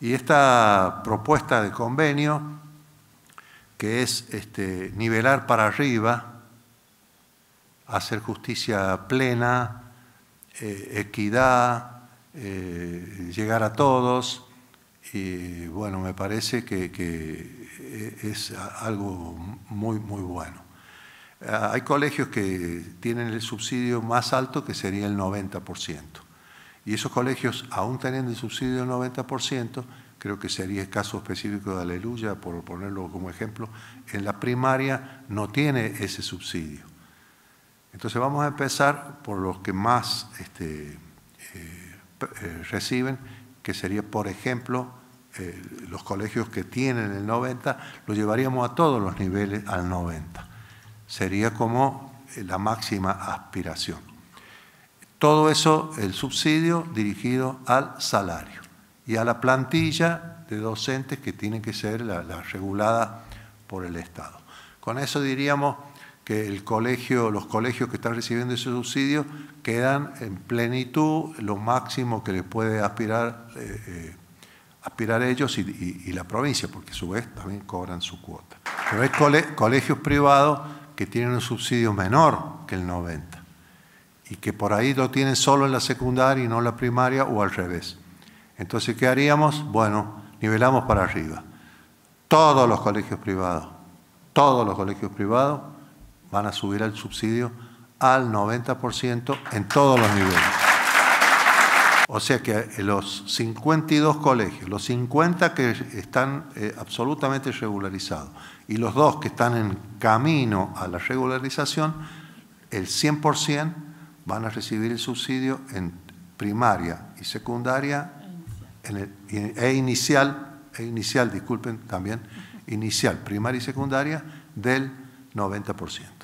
Y esta propuesta de convenio, que es este, nivelar para arriba, hacer justicia plena, eh, equidad, eh, llegar a todos, y bueno, me parece que, que es algo muy, muy bueno. Ah, hay colegios que tienen el subsidio más alto, que sería el 90%. Y esos colegios, aún teniendo el subsidio del 90%, creo que sería el caso específico de Aleluya, por ponerlo como ejemplo, en la primaria no tiene ese subsidio. Entonces vamos a empezar por los que más este, eh, eh, reciben, que sería, por ejemplo, eh, los colegios que tienen el 90, lo llevaríamos a todos los niveles al 90. Sería como la máxima aspiración. Todo eso, el subsidio dirigido al salario y a la plantilla de docentes que tiene que ser la, regulada por el Estado. Con eso diríamos que los colegios que están recibiendo ese subsidio quedan en plenitud lo máximo que les puede aspirar, eh, eh, aspirar ellos y, la provincia, porque a su vez también cobran su cuota. Pero hay colegios privados que tienen un subsidio menor que el 90 y que por ahí lo tienen solo en la secundaria y no en la primaria o al revés. Entonces, ¿qué haríamos? Bueno, nivelamos para arriba. Todos los colegios privados, todos los colegios privados van a subir el subsidio al 90% en todos los niveles. O sea que los 52 colegios, los 50 que están eh, absolutamente regularizados y los dos que están en camino a la regularización, el 100% van a recibir el subsidio en primaria y secundaria en e inicial, e inicial, disculpen también, inicial, primaria y secundaria del 90%.